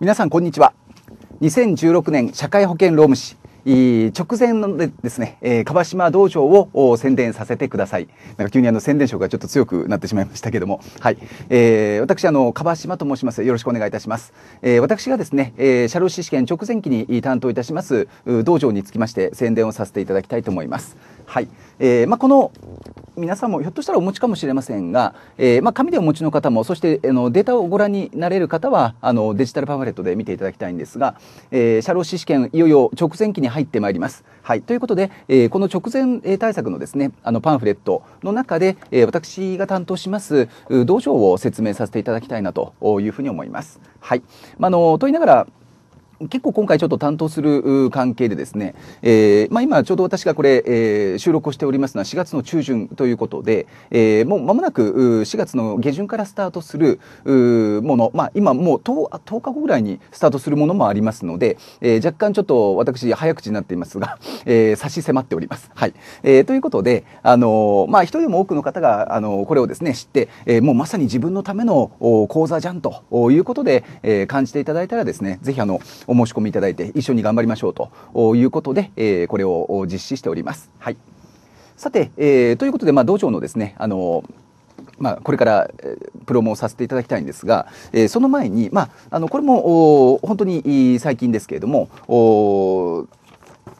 皆さんこんにちは2016年社会保険労務士直前のですね、えー、川島道場を宣伝させてください。なんか急にあの宣伝色がちょっと強くなってしまいましたけども、はい。えー、私、あの、川島と申します。よろしくお願いいたします。えー、私がですね、えー、社労士試験直前期に担当いたします道場につきまして宣伝をさせていただきたいと思います。はいえーまあ、この皆さんもひょっとしたらお持ちかもしれませんが、えーまあ、紙でお持ちの方もそしてあのデータをご覧になれる方はあのデジタルパンフレットで見ていただきたいんですが、えー、社労士試験いよいよ直前期に入ってまいります。はい、ということで、えー、この直前対策のですねあのパンフレットの中で、えー、私が担当します道場を説明させていただきたいなというふうに思います。はいまあのと言いながら結構今回ちょっと担当する関係でですね、えー、まあ、今ちょうど私がこれ、えー、収録をしておりますのは4月の中旬ということで、えー、もう間もなく4月の下旬からスタートするもの、まあ、今もう 10, 10, 日後ぐらいにスタートするものもありますので、え若干ちょっと私早口になっていますが、え差し迫っております。はいえということで、あのまあ、一人でも多くの方が、あのこれをですね知って、えもうまさに自分のための講座じゃんということで、え感じていただいたらですねぜひあのお申し込みいただいて一緒に頑張りましょうということで、えこれを実施しております。はい、さて、えということで、まあ、道場のですねあのまあ、これからプロモをさせていただきたいんですが、えー、その前に、まあ、あのこれも本当に最近ですけれども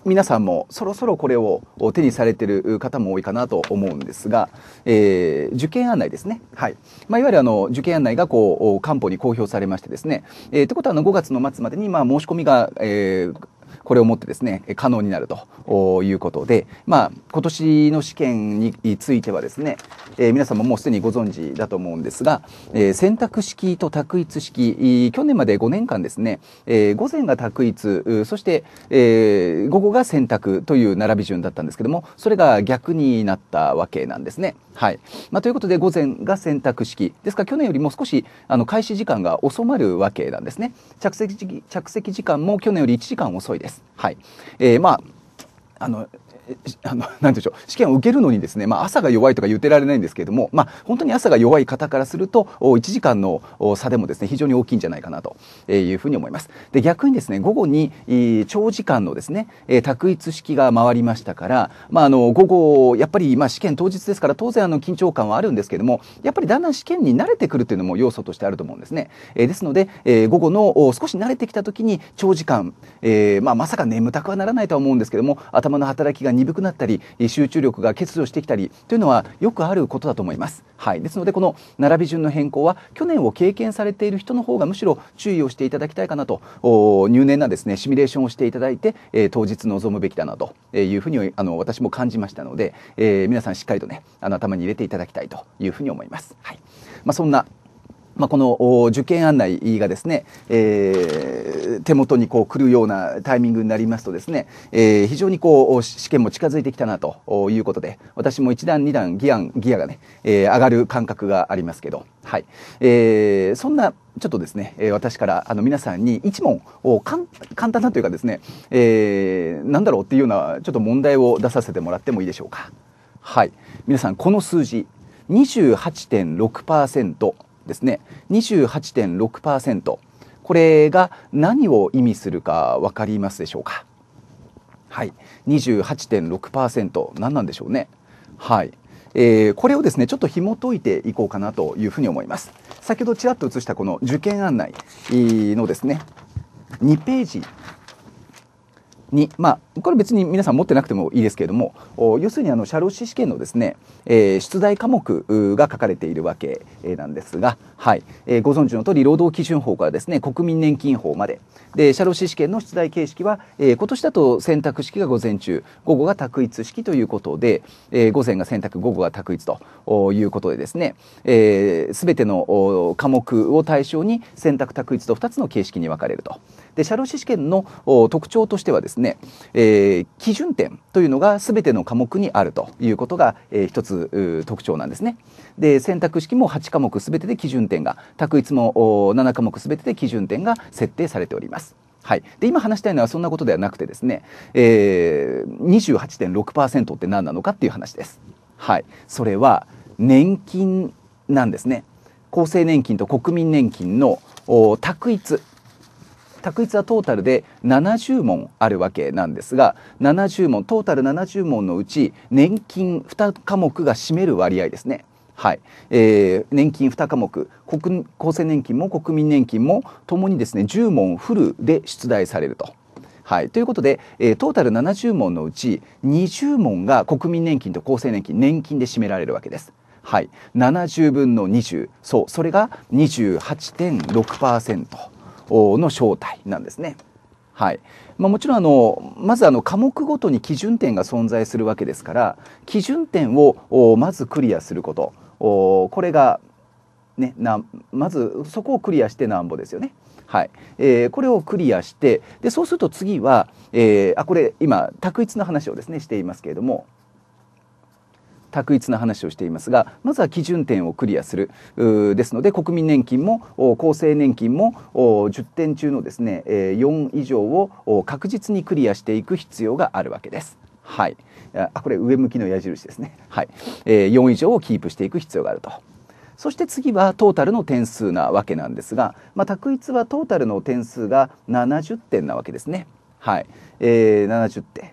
皆さんもそろそろこれを手にされてる方も多いかなと思うんですが、えー、受験案内ですね。はい。まあ、いわゆるあの、受験案内がこう、官報に公表されましてですね、えー、ってことはあの、5月の末までに、まあ、申し込みが、えー、これをもってですね可能になるということで、まあ、今年の試験についてはですね、えー、皆様もうすでにご存知だと思うんですが、えー、選択式と択一式去年まで5年間ですね、えー、午前が択一そして、え午後が選択という並び順だったんですけどもそれが逆になったわけなんですね。はいまあ、ということで午前が選択式ですから去年よりも少しあの開始時間が遅まるわけなんですね着席時着席時間も去年より1時間遅いです。です。はいえー、まああのあのなんでしょう試験を受けるのにですね、まあ、朝が弱いとか言ってられないんですけれども、まあ、本当に朝が弱い方からすると1時間の差でもですね非常に大きいんじゃないかなというふうに思いますで逆にですね午後に長時間のですね択一式が回りましたから、まあ、あの午後やっぱりまあ試験当日ですから当然あの緊張感はあるんですけれどもやっぱりだんだん試験に慣れてくるというのも要素としてあると思うんですね、えですので、え午後の少し慣れてきた時に長時間、えまあ、まさか眠たくはならないとは思うんですけども頭の働きが鈍くなったり集中力が欠如してきたりというのはよくあることだと思います。はい、ですのでこの並び順の変更は去年を経験されている人の方がむしろ注意をしていただきたいかなと入念なですねシミュレーションをしていただいて、えー、当日臨むべきだなというふうにあの私も感じましたので、えー、皆さんしっかりとねあの頭に入れていただきたいというふうに思います。はいまあ、そんなまあ、この受験案内がですね、えー、手元にこう来るようなタイミングになりますとですね、えー、非常にこう試験も近づいてきたなということで私も1段2段ギアギアがね、えー、上がる感覚がありますけど、はいえー、そんなちょっとですね、えー、私からあの皆さんに一問を簡単なというかですね、えー、なんだろうっていうようなちょっと問題を出させてもらってもいいでしょうか。はい、皆さんこの数字28.6%ですね28.6%これが何を意味するか分かりますでしょうかはい28.6%何なんでしょうねはい、えー、これをですねちょっと紐解いていこうかなというふうに思います先ほどちらっと映したこの受験案内のですね2ページに、まあ、これ別に皆さん持ってなくてもいいですけれども要するにあの社労士試験のですね、えー、出題科目が書かれているわけなんですが、はいえー、ご存知の通り労働基準法からですね国民年金法までで社労士試験の出題形式は、えー、今年だと選択式が午前中午後が択一式ということで、えー、午前が選択午後が択一ということでですねすべ、えー、ての科目を対象に選択択一と2つの形式に分かれると。で社労士試験の特徴としてはですね、えーえー、基準点というのが全ての科目にあるということが、えー、一つ特徴なんですね。で選択式も8科目全てで基準点が択一も7科目全てで基準点が設定されております。はい、で今話したいのはそんなことではなくてですね、えー、28.6%って何なのかっていう話です。はい、それは年金なんですね。厚生年金と国民年金の択一択一はトータルで70問あるわけなんですが70問トータル70問のうち年金2科目が占める割合ですね。はいえー、年金2科目国厚生年金も国民年金もともにですね10問フルで出題されると。はい、ということで、えー、トータル70問のうち20問が国民年金と厚生年金年金で占められるわけです。はい、70分の20そうそれが28.6%。の正体なんですね。はいまあ、もちろんあのまずあの科目ごとに基準点が存在するわけですから基準点をまずクリアすることこれが、ね、なまずそこをクリアしてなんぼですよね。はいえー、これをクリアしてでそうすると次は、えー、あこれ今択一の話をですねしていますけれども択一な話をしていますがまずは基準点をクリアするですので国民年金も厚生年金も10点中のですね4以上を確実にクリアしていく必要があるわけです。はい、あこれ上向きの矢印ですね、はいえ4以上をキープしていく必要があると。そして次はトータルの点数なわけなんですが、まあ、択一はトータルの点数が70点なわけですね。はい、えー、70点。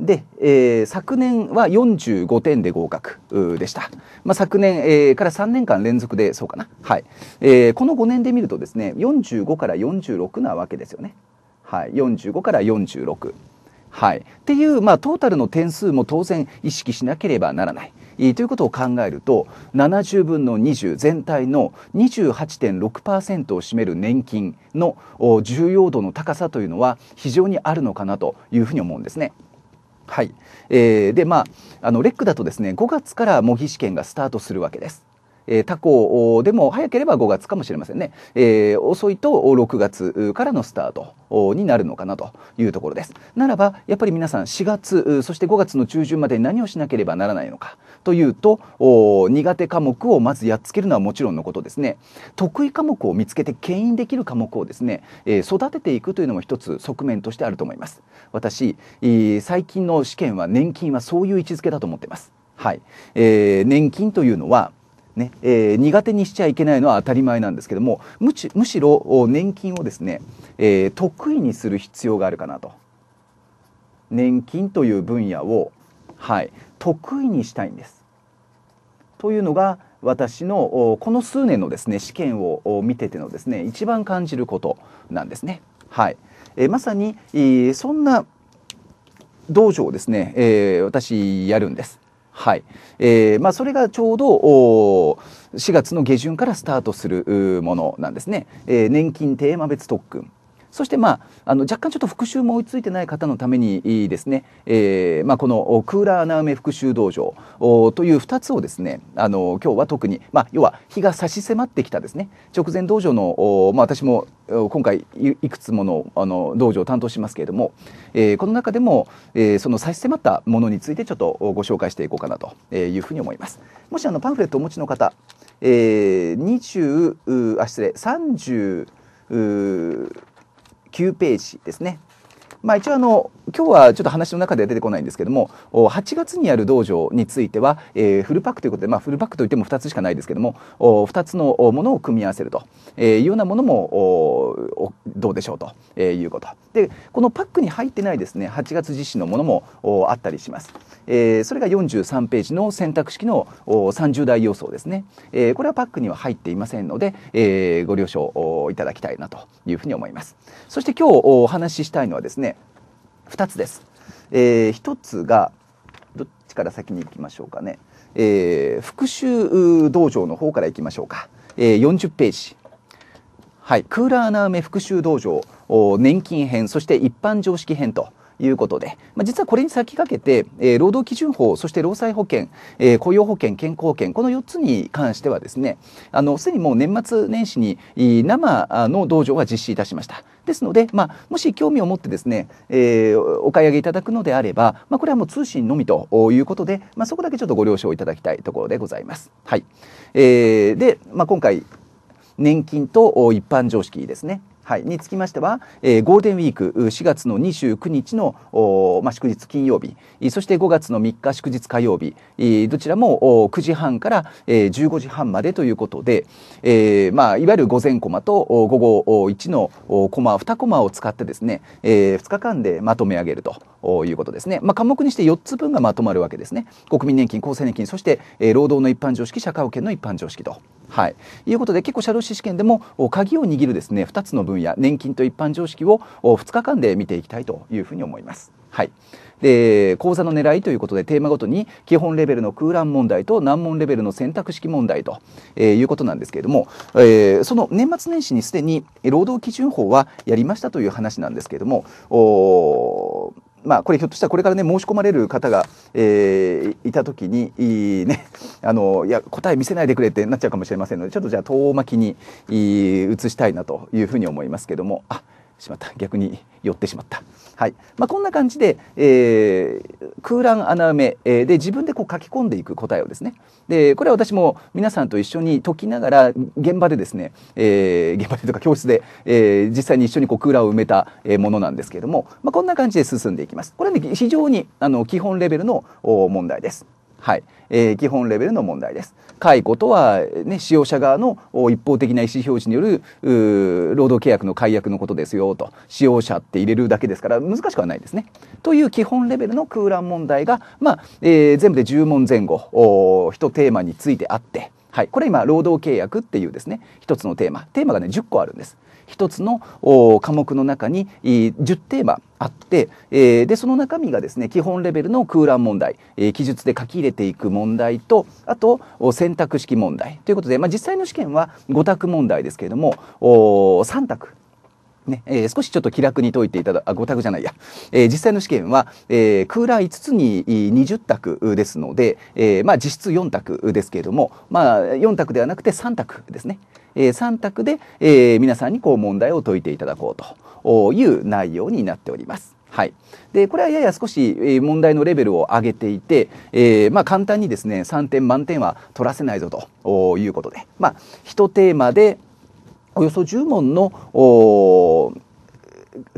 で、えー、昨年は45点で合格でした、まあ、昨年、えー、から3年間連続でそうかな、はいえー、この5年で見るとですね45から46なわけですよね、はい、45から46。はい、っていう、まあ、トータルの点数も当然意識しなければならない。えいということを考えると70分の20全体の28.6%を占める年金の重要度の高さというのは非常にあるのかなというふうに思うんですね。はいえー、でまああのレックだとですね5月から模擬試験がスタートするわけです。えー、他校でも早ければ5月かもしれませんね、えー、遅いと6月からのスタートになるのかなというところですならばやっぱり皆さん4月そして5月の中旬まで何をしなければならないのかというと苦手科目をまずやっつけるのはもちろんのことですね得意科目を見つけて牽引できる科目をですね、えー、育てていくというのも一つ側面としてあると思います私、最近の試験は年金はそういう位置づけだと思ってますはい、えー、年金というのはねえー、苦手にしちゃいけないのは当たり前なんですけどもむしろ年金をですね、えー、得意にする必要があるかなと年金という分野を、はい、得意にしたいんです。というのが私のこの数年のですね試験を見ててのですね一番感じることなんですね。はいえー、まさに、そんな道場をですね、え私やるんです。はいえーまあ、それがちょうど4月の下旬からスタートするものなんですね、えー、年金テーマ別特訓そして、まあ、あの若干ちょっと復習も追いついてない方のためにですね、えーまあ、このクーラー穴埋め復習道場という2つをですねあの今日は特に、まあ、要は日が差し迫ってきたですね直前道場の、まあ、私も今回いくつものあの道場を担当しますけれども、えー、この中でも、えー、その差し迫ったものについてちょっとご紹介していこうかなというふうに思います。もしあのパンフレットをお持ちの方、えー、20あ失礼30 9ページですね。まあ、一応あの今日はちょっと話の中では出てこないんですけども8月にある道場については、えー、フルパックということで、まあ、フルパックといっても2つしかないですけども2つのものを組み合わせるというようなものもどうでしょうということ。でこのパックに入ってないですね8月実施のものもあったりします、えー、それが43ページの選択式の30代予想ですね、えー、これはパックには入っていませんので、えー、ご了承いただきたいなというふうに思いますそして今日お話ししたいのはですね2つです、えー、1つがどっちから先に行きましょうかね、えー、復習道場の方から行きましょうか、えー、40ページはい、クーラー穴埋め復習道場年金編そして一般常識編ということで、まあ、実はこれに先駆けて、えー、労働基準法そして労災保険、えー、雇用保険健康保険この4つに関してはですねあのすでにもう年末年始に生の道場は実施いたしましたですので、まあ、もし興味を持ってですね、えー、お買い上げいただくのであれば、まあ、これはもう通信のみということで、まあ、そこだけちょっとご了承いただきたいところでございます。はいえー、で、まあ、今回年金と一般常識ですねはい、につきましては、えー、ゴールデンウィーク4月の29日の、まあ、祝日金曜日そして5月の3日祝日火曜日どちらも9時半から、えー、15時半までということで、えーまあ、いわゆる午前コマと午後1のコマ2コマを使ってですね、えー、2日間でまとめ上げるということですね、まあ、科目にして4つ分がまとまるわけですね国民年金厚生年金そして、えー、労働の一般常識社会保険の一般常識と。はい、いうことで結構社労士試験でも鍵を握るですね2つの分野年金と一般常識を2日間で見ていきたいというふうに思います。はい、で講座の狙いということでテーマごとに基本レベルの空欄問題と難問レベルの選択式問題と、えー、いうことなんですけれども、えー、その年末年始にすでに労働基準法はやりましたという話なんですけれどもまあ、これひょっとしたらこれからね申し込まれる方が、えー、いた時にねあのいや答え見せないでくれってなっちゃうかもしれませんのでちょっとじゃあ遠巻きに移したいなというふうに思いますけどもあしまった 逆に寄ってしまった。はいまあ、こんな感じで、えー、空欄穴埋め、えー、で自分でこう書き込んでいく答えをですねでこれは私も皆さんと一緒に解きながら現場でですね、えー、現場でとか教室で、えー、実際に一緒にこう空欄を埋めたものなんですけれども、まあ、こんな感じで進んでいきます。これは、ね、非常にあの基本レベルの問題です。はいえー、基本レベルの問題です。解雇とは、ね、使用者側の一方的な意思表示による労働契約の解約のことですよと使用者って入れるだけですから難しくはないですね。という基本レベルの空欄問題が、まあえー、全部で10問前後一テーマについてあって、はい、これ今労働契約っていうですね一つのテーマテーマがね10個あるんです。一つの科目の中に10テーマあって、えー、でその中身がですね基本レベルの空欄問題、えー、記述で書き入れていく問題とあと選択式問題ということで、まあ、実際の試験は5択問題ですけれども3択ねえー、少しちょっと気楽に解いていただあ5択じゃないや、えー、実際の試験は、えー、ラー5つに20択ですので、えー、まあ実質4択ですけれども、まあ、4択ではなくて3択ですね。えー、3択で、えー、皆さんにこう問題を解いていただこうという内容になっております。はい、でこれはやや少し問題のレベルを上げていて、えー、まあ、簡単にですね3点満点は取らせないぞということで、まあ、1テーマで、およそ10問の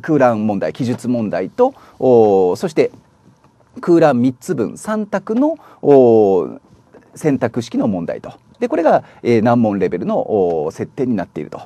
空欄問題記述問題とそして空欄3つ分3択の選択式の問題とでこれが、えー、難問レベルの設定になっていると。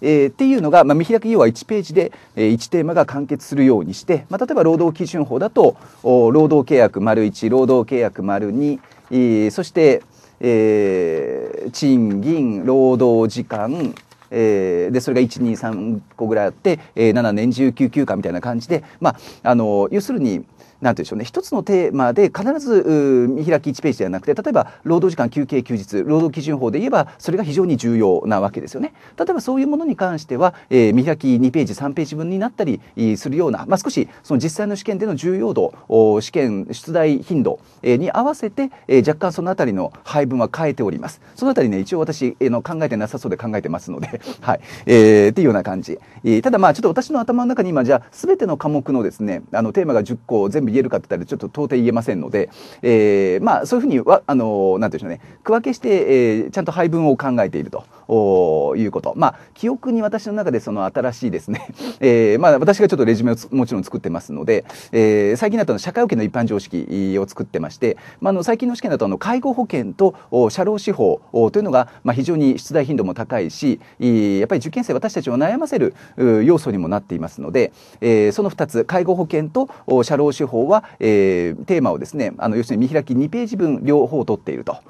えー、っていうのが、まあ、見開き要は1ページで、えー、1テーマが完結するようにして、まあ、例えば労働基準法だと労働契約丸1労働契約丸2、えー、そして、えー、賃金労働時間えー、でそれが123個ぐらいあって、えー、7年19休かみたいな感じで、まあ、あの要するになんてでしょうね一つのテーマで必ず見開き1ページではなくて例えば労働時間休憩休日労働基準法で言えばそれが非常に重要なわけですよね。例えばそういうものに関しては、えー、見開き2ページ3ページ分になったりするような、まあ、少しその実際の試験での重要度試験出題頻度、に合わせて、えー、若干その辺りの配分は変えております。その辺りね一応私、えー、の考えてなさそうで考えてますので、はいえー、っていうような感じ、えー、ただまあちょっと私の頭の中に今じゃあ全ての科目のですねあのテーマが10個全部部言えるかって言ったらちょっと到底言えませんので、えー、まあそういうふうには、あの、なんていうんでしょうね、区分けして、えー、ちゃんと配分を考えていると。おいうこと。まあ、記憶に私の中でその新しいですね、えー、まあ、私がちょっとレジュメをもちろん作ってますので、えー、最近だと社会保険の一般常識を作ってまして、まあ、の最近の試験だとあの介護保険と社労司法というのが、まあ、非常に出題頻度も高いし、やっぱり受験生私たちを悩ませる要素にもなっていますので、えー、その2つ、介護保険と社労司法方は、えー、テーマをですねあの要するに見開き2ページ分両方取っていると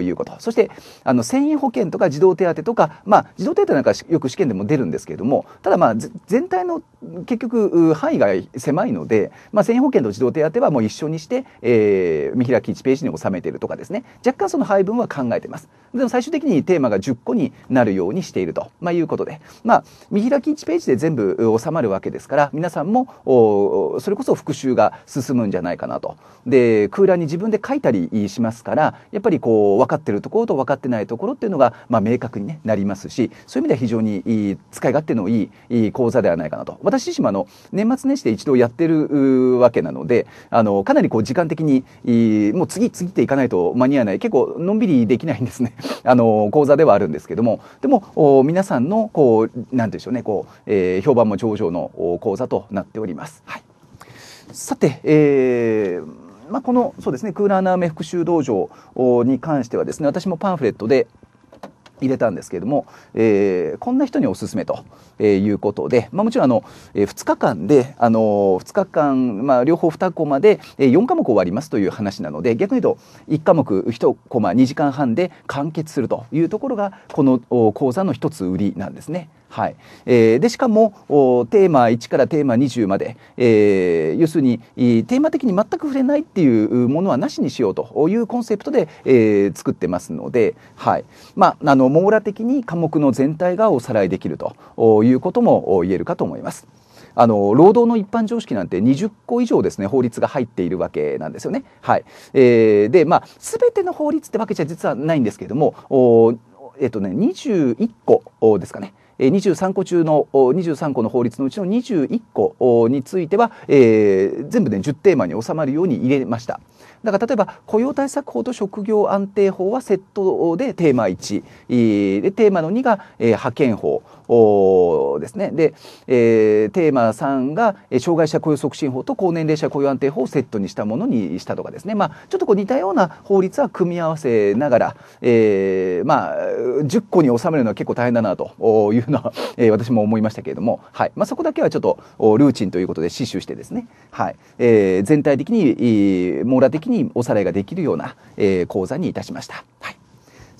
いうことそしてあの繊維保険とか児童手当とか、まあ、児童手当なんかよく試験でも出るんですけれどもただまあ全体の結局範囲が狭いので、まあ、繊維保険と児童手当はもう一緒にして、えー、見開き1ページに収めているとかですね若干その配分は考えていますでも最終的にテーマが10個になるようにしていると、まあ、いうことで、まあ、見開き1ページで全部収まるわけですから皆さんもそれこそ復習が進むんじゃないかなと。で空欄に自分で書いたりしますからやっぱりこう分かってるところと分かってないところっていうのが、まあ、明確に、ね、なりますしそういう意味では非常にいい使い勝手のいい講座ではないかなと私自身もあの年末年始で一度やってるわけなのであのかなりこう時間的にもう次次っていかないと間に合わない結構のんびりできないんですね あの講座ではあるんですけどもでも皆さんのこう何でしょうねこう、えー、評判も上々の講座となっております。はいさて、えー、まあ、このそうです、ね、クーラーナーメ復習道場に関してはですね私もパンフレットで入れたんですけれども、えー、こんな人におすすめとえいうことで、まあ、もちろんあの、え2日間で、あの2日間、まあ、両方2コマで、え4科目終わりますという話なので逆に言うと1科目1コマ2時間半で完結するというところがこの講座の一つ売りなんですね。はいえー、でしかもテーマ1からテーマ20まで、えー、要するにテーマ的に全く触れないっていうものはなしにしようというコンセプトで、えー、作ってますので、はいまあ、あの網羅的に科目の全体がおさらいできるといういうことも言えるかと思います。あの労働の一般常識なんて20個以上ですね法律が入っているわけなんですよね。はいえー、でまあ全ての法律ってわけじゃ実はないんですけれどもえっ、ー、とね21個ですかね。23個中の23個の法律のうちの21個については、えー、全部ね10テーマに収まるように入れました。だから例えば雇用対策法と職業安定法はセットでテーマ1、でテーマの2が、えー、派遣法ですねで、えー、テーマ3が障害者雇用促進法と高年齢者雇用安定法をセットにしたものにしたとかですね、まあ、ちょっとこう似たような法律は組み合わせながら、えー、まあ10個に収めるのは結構大変だなというのは、えー、私も思いましたけれども、はいまあ、そこだけはちょっとルーチンということで刺繍してですね、はいえー、全体的に網羅的におさらいができるような、えー、講座にいたしました。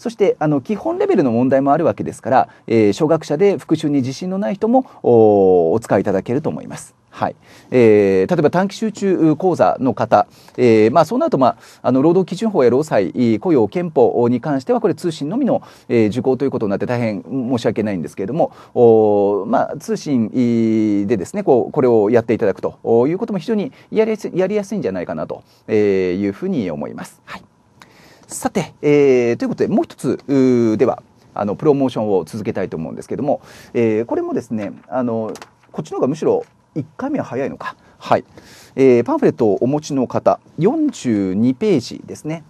そしてあの基本レベルの問題もあるわけですから、えー、初学者で復習に自信のない人もおお使いいただけると思います。はいえー、例えば短期集中講座の方、えーまあ、その後、まあ、あの労働基準法や労災雇用憲法に関してはこれ通信のみの、えー、受講ということになって大変申し訳ないんですけれどもお、まあ、通信でですねこうこれをやっていただくということも非常にやりやすいんじゃないかなというふうに思います。はいさて、えー、ということでもう一つうではあのプロモーションを続けたいと思うんですけども、えー、これもですねあのこっちの方がむしろ1回目は早いのか、はいえー、パンフレットをお持ちの方42ページですね。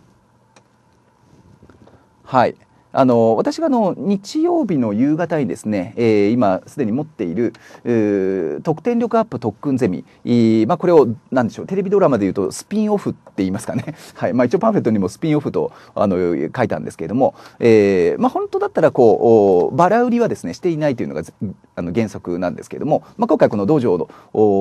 はいあの私がの日曜日の夕方にですね、えー、今すでに持っている特典力アップ特訓ゼミ、まあ、これを何でしょうテレビドラマでいうとスピンオフって言いますかね、はいまあ、一応パンフェクトにもスピンオフとあの書いたんですけれども、えーまあ、本当だったらこうバラ売りはですねしていないというのがあの原則なんですけれども、まあ、今回この道場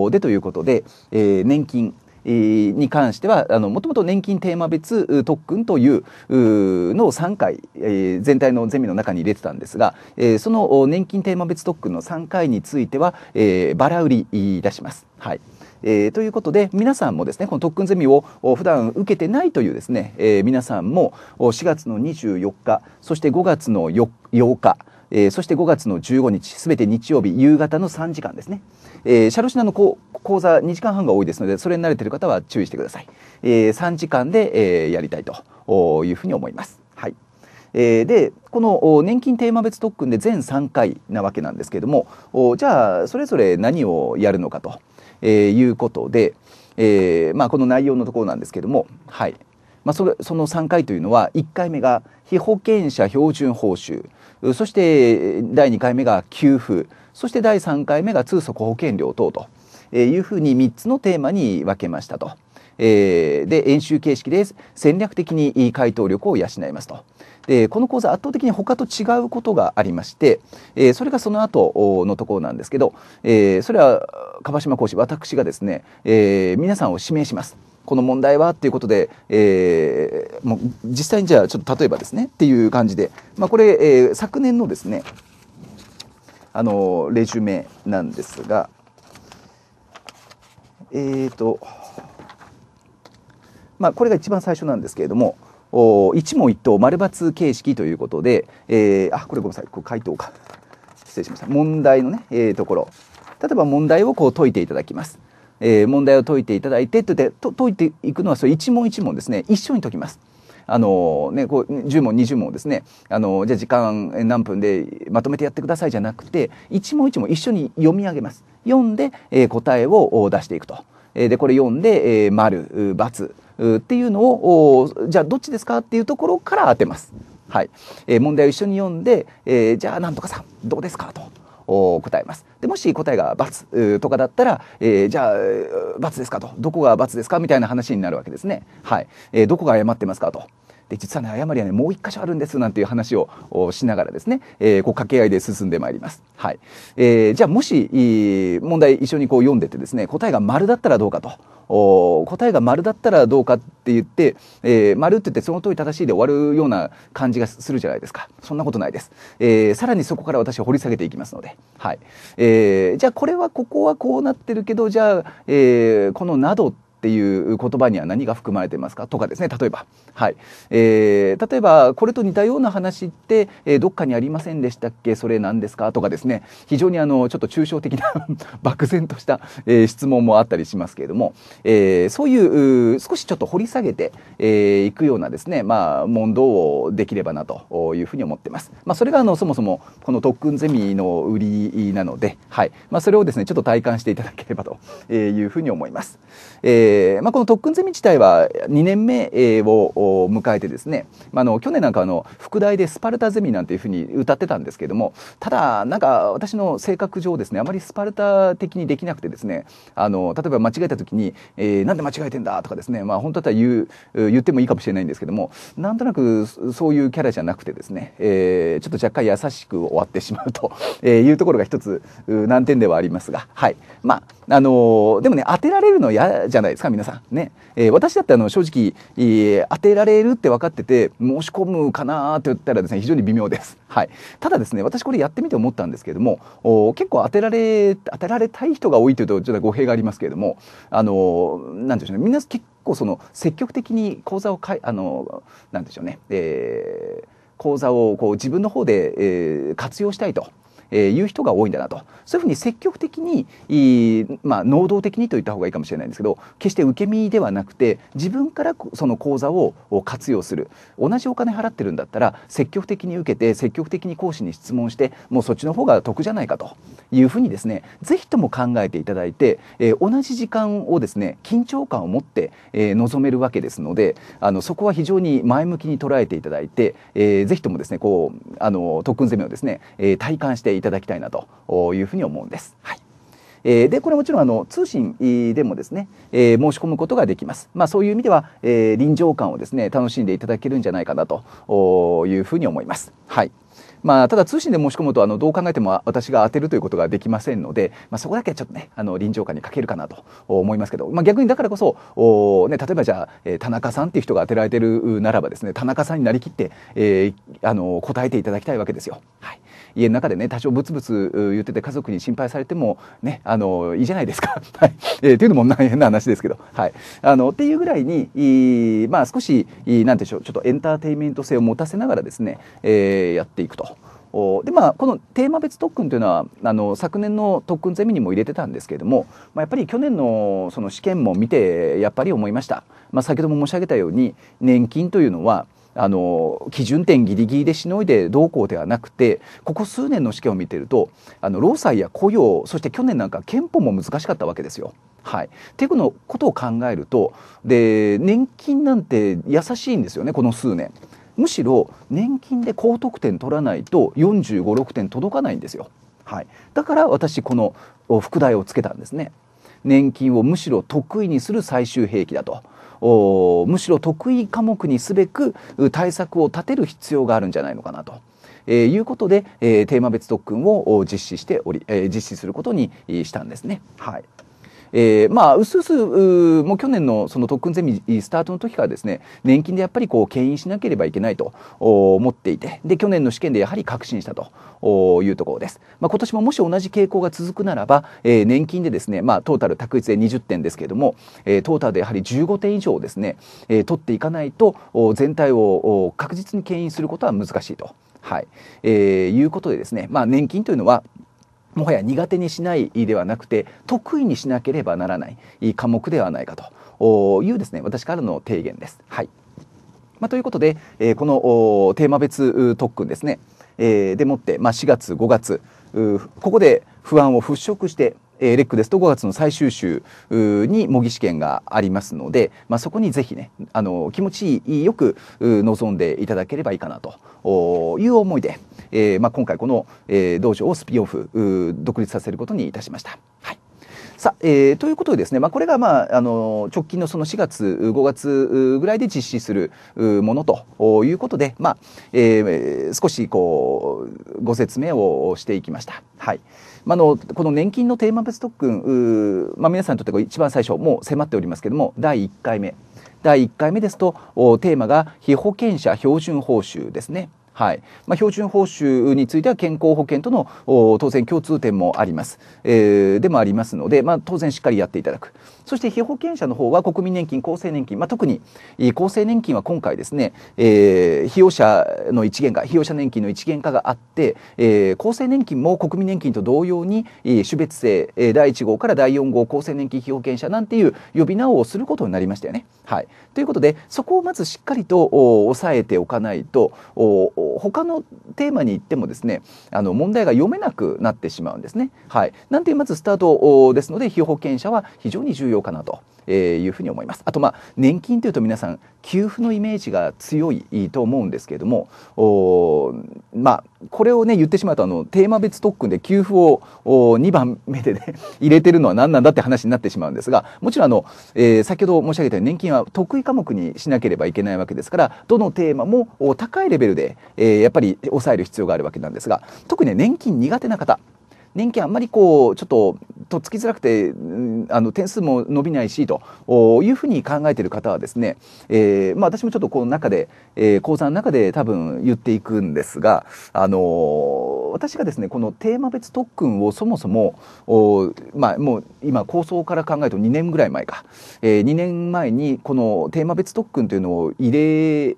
でということで、えー、年金に関してはもともと年金テーマ別特訓というのを3回、え全体のゼミの中に入れてたんですが、えその年金テーマ別特訓の3回については、えバラ売りいたします。はいえー、ということで皆さんもですねこの特訓ゼミを普段受けてないというですね、えー、皆さんも4月の24日そして5月の 4, 8日えー、そして5月の15日、すべて日曜日夕方の3時間ですね。えー、シャロシナの講座2時間半が多いですので、それに慣れている方は注意してください。えー、3時間で、えー、やりたいというふうに思います。はい。えで、この年金テーマ別特訓で全3回なわけなんですけれども、じゃあ、それぞれ何をやるのかと、えいうことで、えー、まあ、この内容のところなんですけれども、はい。まあ、それその3回というのは1回目が被保険者標準報酬そして第2回目が給付そして第3回目が通則保険料等というふうに3つのテーマに分けましたと。えで演習形式で戦略的に回答力を養いますと。でこの講座圧倒的に他と違うことがありまして、えそれがその後のところなんですけど、えそれは樺島講師私がですね、え皆さんを指名します。この問題はっていうことで、えー、もう実際にじゃあちょっと例えばですねっていう感じで、まあ、これ、えー、昨年のですねあのレジュメなんですがえっ、ー、とまあこれが一番最初なんですけれどもお一問一答丸抜形式ということで、えー、あこれごめんなさいこれ回答か失礼しました問題のね、えー、ところ例えば問題をこう解いていただきます。えー、問題を解いていただいてってって解いていくのはそれ一問一問ですね一緒に解きます。あのね、こう10問20問ですねあのじゃあ時間何分でまとめてやってくださいじゃなくて一問一問一緒に読み上げます読んで、えー、答えを出していくと、えー、でこれ読んで、えー、丸×っていうのをじゃあどっちですかっていうところから当てます、はいえー、問題を一緒に読んで、えー、じゃあなんとかさんどうですかと答えます。でもし答えが×とかだったら、えー、じゃあ×ですかとどこが×ですかみたいな話になるわけですね。はい、えー、どこが誤ってますかと。で実はね誤りはねもう1箇所あるんですなんていう話をしながらですね、えー、こう掛け合いで進んでまいります。はいえー、じゃあもし問題一緒にこう読んでてですね答えが丸だったらどうかと。お答えが丸だったらどうかって言って、えー、丸って言ってその通り正しいで終わるような感じがするじゃないですかそんなことないです、えー、さらにそこから私は掘り下げていきますので、はいえー、じゃあこれはここはこうなってるけどじゃあ、えー、この「など」ってっていう言葉には何が含まれてますかとかですね例えば、はいえー、例えばこれと似たような話って、えー、どっかにありませんでしたっけそれ何ですかとかですね非常にあのちょっと抽象的な 漠然とした、えー、質問もあったりしますけれども、えー、そういう少しちょっと掘り下げてい、えー、くようなですね、まあ、問答をできればなというふうに思ってます。まあ、それがあのそもそもこの特訓ゼミの売りなので、はいまあ、それをですねちょっと体感していただければというふうに思います。えーえーまあ、この特訓ゼミ自体は2年目を迎えてですね、まあ、の去年なんかあの副題で「スパルタゼミ」なんていうふうに歌ってたんですけどもただなんか私の性格上ですねあまりスパルタ的にできなくてですねあの例えば間違えた時に「えー、なんで間違えてんだ」とかですね、まあ、本当だったら言う言ってもいいかもしれないんですけどもなんとなくそういうキャラじゃなくてですね、えー、ちょっと若干優しく終わってしまうというところが一つ難点ではありますがはいまああのでもね当てられるの嫌じゃないですか皆さんね、えー、私だってあの正直、えー、当てられるって分かってて申し込むかなって言ったらですね非常に微妙です、はい、ただですね私これやってみて思ったんですけども結構当てられ当てられたい人が多いというとちょっと語弊がありますけれどもあの何でしょうねみんな結構その積極的に講座をかいあの何でしょうね、えー、講座をこう自分の方で、えー、活用したいとえいう人が多いんだなとそういうふうに積極的にまあ、能動的にと言った方がいいかもしれないんですけど決して受け身ではなくて自分からその講座を活用する同じお金払ってるんだったら積極的に受けて積極的に講師に質問してもうそっちの方が得じゃないかというふうにですね是非とも考えていただいて、え同じ時間をですね緊張感を持って、え臨めるわけですのであのそこは非常に前向きに捉えていただいて、えー、ぜひともですねこうあの特訓攻めをですね、えー、体感していいただきたいなというふうに思うんです。はいえー、でこれもちろんあの通信でもですね、えー、申し込むことができます、まあ、そういう意味では、えー、臨場感をですね楽しんでいただけるんじゃないかなというふうに思います。はいまあ、ただ通信で申し込むとあのどう考えても私が当てるということができませんので、まあ、そこだけはちょっとねあの臨場感に欠けるかなと思いますけど、まあ、逆にだからこそお、ね、例えばじゃあ、え田中さんっていう人が当てられてるならばですね田中さんになりきって、えー、あの答えていただきたいわけですよ。はい家の中でね多少ブツブツ言ってて家族に心配されてもねあのいいじゃないですか、はいえー、というのも大変な話ですけど、はい、あのっていうぐらいにいまあ少し何でしょうちょっとエンターテインメント性を持たせながらですね、えー、やっていくと。でまあ、このテーマ別特訓というのはあの昨年の特訓ゼミにも入れてたんですけれども、まあ、やっぱり去年のその試験も見てやっぱり思いました、まあ、先ほども申し上げたように年金というのはあの基準点ギリギリでしのいでどうこうではなくてここ数年の試験を見てるとあの労災や雇用そして去年なんか憲法も難しかったわけですよ。はい、ていうのことを考えるとで年金なんて優しいんですよねこの数年。むしろ年金で高得点取らないと4 5 6点届かないんですよ。はい、だから私この副題をつけたんですね。年金をむしろ得意にする最終兵器だと。むしろ得意科目にすべく対策を立てる必要があるんじゃないのかなと。えー、いうことで、えー、テーマ別特訓を実施しており、えー、実施することにしたんですね。はい。えー、まあ、うすうす、もう去年のその特訓ゼミスタートの時からですね、年金でやっぱりこう、牽引しなければいけないと思っていて、で、去年の試験でやはり確信したというところです。まあ、今年ももし同じ傾向が続くならば、えー、年金でですね、まあ、トータル卓越で20点ですけれども、えー、トータルでやはり15点以上ですね、え取っていかないと、全体を確実に牽引することは難しいと。はい、えー、いうことでですね、まあ、年金というのはもはや苦手にしないではなくて得意にしなければならない科目ではないかというですね私からの提言です。はいまあ、ということで、えこのテーマ別特訓ですね、えでもって、まあ、4月5月ここで不安を払拭してえー、レックですと5月の最終週に模擬試験がありますので、まあ、そこにぜひねあの気持ちよく臨んでいただければいいかなという思いで、えーまあ、今回この、えー、道場をスピンオフ独立させることにいたしました。はいさえー、ということでですね、まあ、これが、まあ、あの直近のその4月5月ぐらいで実施するものということで、まあえー、少しこうご説明をしていきました。はいまあの、のこの年金のテーマ別特訓、まあ、皆さんにとって一番最初もう迫っておりますけども第1回目第1回目ですとテーマが被保険者標準報酬ですね。はいまあ、標準報酬については健康保険との当然共通点もあります、えー、でもありますので、まあ、当然しっかりやっていただくそして被保険者の方は国民年金厚生年金、まあ、特に厚生年金は今回ですね、えー、費用者の一元化費用者年金の一元化があって、えー、厚生年金も国民年金と同様に、え種別制、え第1号から第4号厚生年金被保険者なんていう呼び名をすることになりましたよね。はい、ということでそこをまずしっかりと抑えておかないとお他のテーマに行ってもですねあの問題が読めなくなってしまうんですね。はい、なんてまずスタートですので被保険者は非常に重要かなとえー、いうふうに思います。あとまあ年金というと皆さん給付のイメージが強いと思うんですけれどもおまあこれをね言ってしまうとあのテーマ別特訓で給付をお2番目でね 入れてるのは何なんだって話になってしまうんですがもちろんあの、えー、先ほど申し上げたように年金は得意科目にしなければいけないわけですからどのテーマも高いレベルで、えー、やっぱり抑える必要があるわけなんですが特に、ね、年金苦手な方年金あんまりこうちょっととっつきづらくてあの点数も伸びないしというふうに考えてる方はですね、えー、まあ、私もちょっとこの中で、えー、講座の中で多分言っていくんですが、あのー、私がですねこのテーマ別特訓をそもそもまあ、もう今構想から考えると2年ぐらい前か、え2年前にこのテーマ別特訓というのを入れ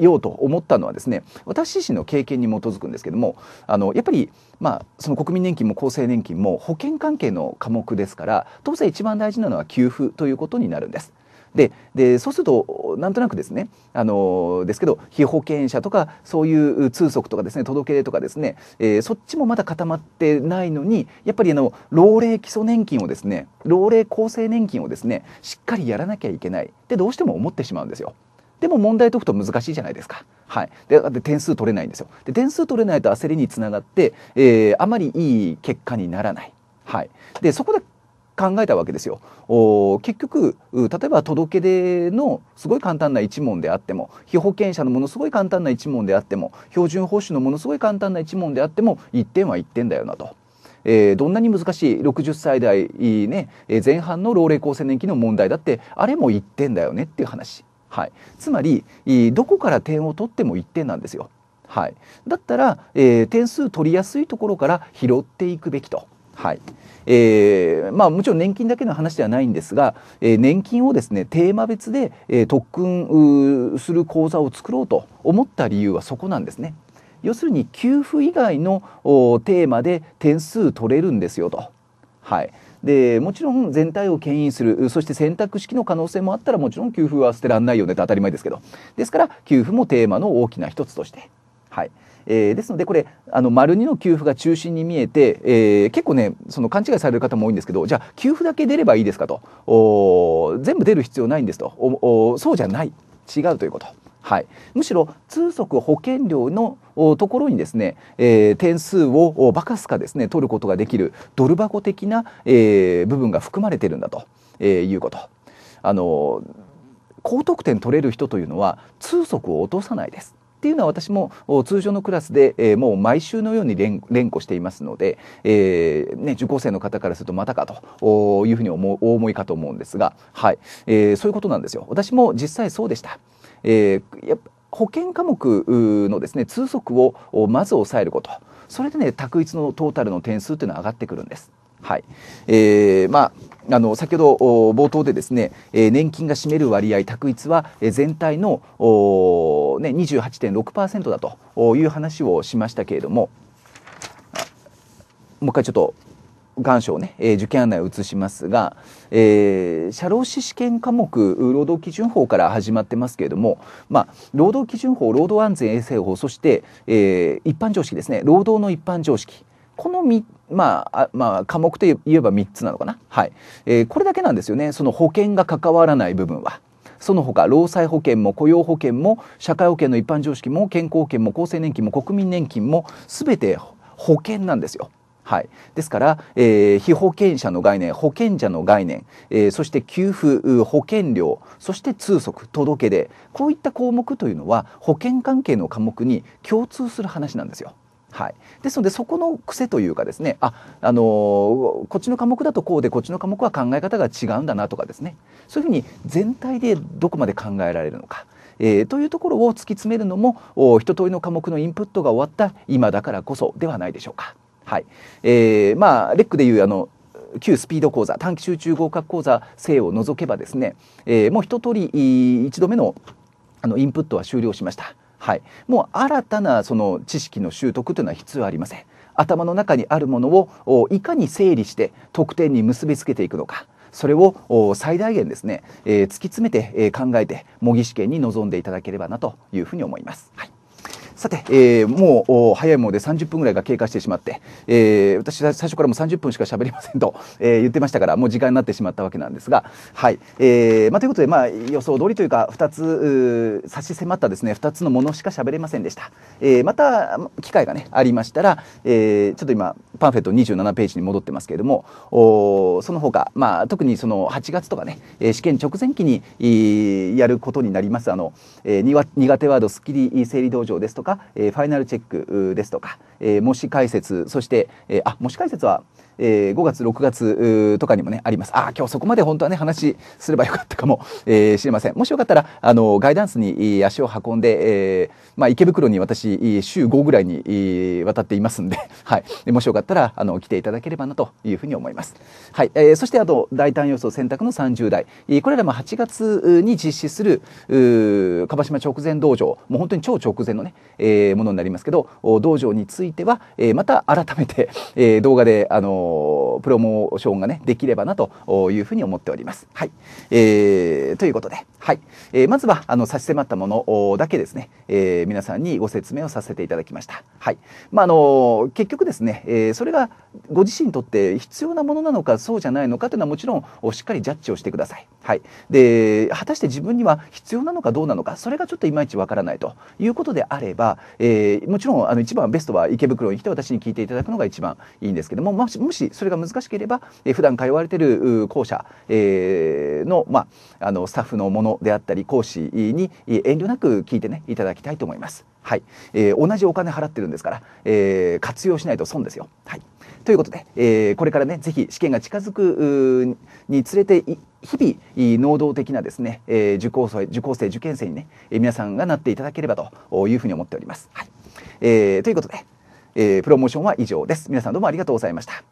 ようと思ったのはですね私自身の経験に基づくんですけどもあのやっぱり、まあ、その国民年金も厚生年金も保険関係の科目ですから当然一番大事なのは給付ということになるんです。ででそうするとなんとなくですねあのですけど被保険者とかそういう通則とかですね届け出とかですね、えー、そっちもまだ固まってないのにやっぱりあの老齢基礎年金をですね老齢厚生年金をですねしっかりやらなきゃいけないってどうしても思ってしまうんですよ。でも問題解くと難しいじゃないですか。はい、で点数取れないんですよ。で点数取れないと焦りにつながって、えー、あまりいい結果にならない。はい、でそこで考えたわけですよ。お結局例えば届け出のすごい簡単な一問であっても被保険者のものすごい簡単な一問であっても標準報酬のものすごい簡単な一問であっても1点は1点だよなと。えー、どんなに難しい60歳代ね、え前半の老齢厚生年金の問題だってあれも1点だよねっていう話。はい、つまりどこから点を取っても1点なんですよ。はい、だったら、えー、点数取りやすいところから拾っていくべきと。はいえーまあ、もちろん年金だけの話ではないんですが、えー、年金をですねテーマ別で、えー、特訓する講座を作ろうと思った理由はそこなんですね。要するに給付以外のテーマで点数取れるんですよと。はい、でもちろん全体を牽引するそして選択式の可能性もあったらもちろん給付は捨てらんないよねって当たり前ですけどですから給付もテーマの大きな一つとして。はいえー、ですのでこれあの丸2の給付が中心に見えて、えー、結構ねその勘違いされる方も多いんですけどじゃあ給付だけ出ればいいですかと全部出る必要ないんですとそうじゃない違うということ。はい、むしろ通則保険料のところにですね、えー、点数をバカすかですね取ることができるドル箱的な、えー、部分が含まれてるんだと、えー、いうこと。あの高得点取れる人というのは通則を落とさないです。っていうのは私も通常のクラスで、えー、もう毎週のように連連呼していますので、えーね、受講生の方からするとまたかというふうに思うお思いかと思うんですが、はいえー、そういうことなんですよ。私も実際そうでした。えー、保険科目のですね通則をまず抑えることそれでね択一のトータルの点数というのは上がってくるんです。はいえーまあ、あの先ほど冒頭でですね、えー、年金が占める割合択一は全体の、おね、二十八点六パーセントだという話をしましたけれどももう一回ちょっと願書をね、えー、受験案内を移しますが、えー、社労士試験科目労働基準法から始まってますけれども、まあ、労働基準法労働安全衛生法そして、えー、一般常識ですね労働の一般常識このまあ、まあ、科目といえば3つなのかな、はいえー、これだけなんですよねその保険が関わらない部分は。その他労災保険も雇用保険も社会保険の一般常識も健康保険も厚生年金も国民年金も全て保険なんですよ。はい、ですから、えー、被保険者の概念保険者の概念、えー、そして給付保険料そして通則届出こういった項目というのは保険関係の科目に共通する話なんですよ。はい、ですのでそこの癖というかですねあ、あのー、こっちの科目だとこうでこっちの科目は考え方が違うんだなとかですねそういうふうに全体でどこまで考えられるのか。えー、というところを突き詰めるのも一通りの科目のインプットが終わった今だからこそではないでしょうか。はいえーまあ、レックでいうあの旧スピード講座短期集中合格講座生を除けばですね、えー、もう一通り一度目のあのインプットは終了しました。はい、もう新たなその知識の習得というのは必要ありません。頭の中にあるものをいかに整理して得点に結びつけていくのか。それを最大限ですね、えー、突き詰めて、え考えて模擬試験に臨んでいただければなというふうに思います。はいさて、えー、もう早いもので30分ぐらいが経過してしまって、えー、私は最初からもう30分しか喋りませんと、えー、言ってましたからもう時間になってしまったわけなんですが、はいえーまあ、ということで、まあ、予想通りというか二つ差し迫ったですね2つのものしか喋れませんでした、えー、また機会が、ね、ありましたら、えー、ちょっと今パンフレット27ページに戻ってますけれどもおその他、まあ、特にその8月とかね、え試験直前期にやることになりますあの、えー、苦手ワードスッキリ整理道場ですとかか、えー、ファイナルチェックですとか、えー、模試解説、そして、えー、あ、模試解説は、えー、5月6月とかにもねありますああ今日そこまで本当はね話すればよかったかもし、えー、れませんもしよかったらあのガイダンスに足を運んで、えー、まあ、池袋に私週5ぐらいに渡っていますんで、はい、もしよかったらあの来ていただければなというふうに思います、はいえー、そしてあと大胆予想選択の30代これらも8月に実施するう樺島直前道場もう本当に超直前のね、えー、ものになりますけど道場については、えー、また改めて、えー、動画であのプロモーションがねできればなというふうに思っております。はい、えー、ということではい、えー、まずはあの差し迫ったものだけですね、えー、皆さんにご説明をさせていただきました。はい、まあの結局ですね、えー、それがご自身にとって必要なものなのかそうじゃないのかというのはもちろんしっかりジャッジをしてください。はい、で果たして自分には必要なのかどうなのかそれがちょっといまいちわからないということであれば、えもちろんあの一番ベストは池袋に来て私に聞いていただくのが一番いいんですけどももしもしそれが難しければ、えー、普段通われてる校舎、えの,、まあ、あのスタッフのもののであったり講師に遠慮なく聞いてねいただきたいと思います。はい、えー、同じお金払ってるんですから、えー、活用しないと損ですよ。はい、ということで、えー、これからね是非試験が近づくにつれて日々能動的なですね、え受講生受講生受験生にね、え皆さんがなっていただければというふうに思っております。はいえー、ということで、えプロモーションは以上です。皆さんどうもありがとうございました。